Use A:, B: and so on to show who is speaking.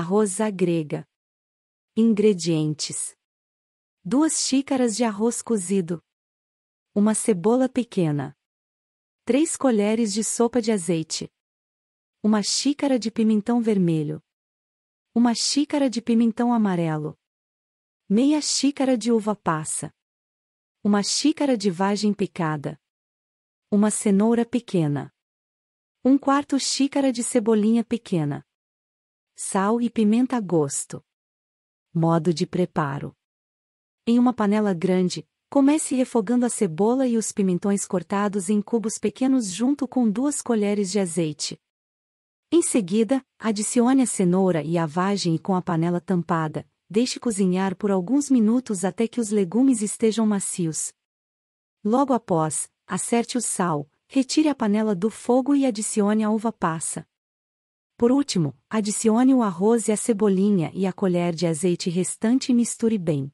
A: Arroz à grega. Ingredientes: 2 xícaras de arroz cozido, uma cebola pequena, 3 colheres de sopa de azeite, uma xícara de pimentão vermelho, uma xícara de pimentão amarelo, meia xícara de uva passa, uma xícara de vagem picada, uma cenoura pequena, um quarto xícara de cebolinha pequena, sal e pimenta a gosto. Modo de preparo: Em uma panela grande, comece refogando a cebola e os pimentões cortados em cubos pequenos junto com duas colheres de azeite. Em seguida, adicione a cenoura e a vagem e com a panela tampada, deixe cozinhar por alguns minutos até que os legumes estejam macios. Logo após, acerte o sal, retire a panela do fogo e adicione a uva passa. Por último, adicione o arroz e a cebolinha e a colher de azeite restante e misture bem.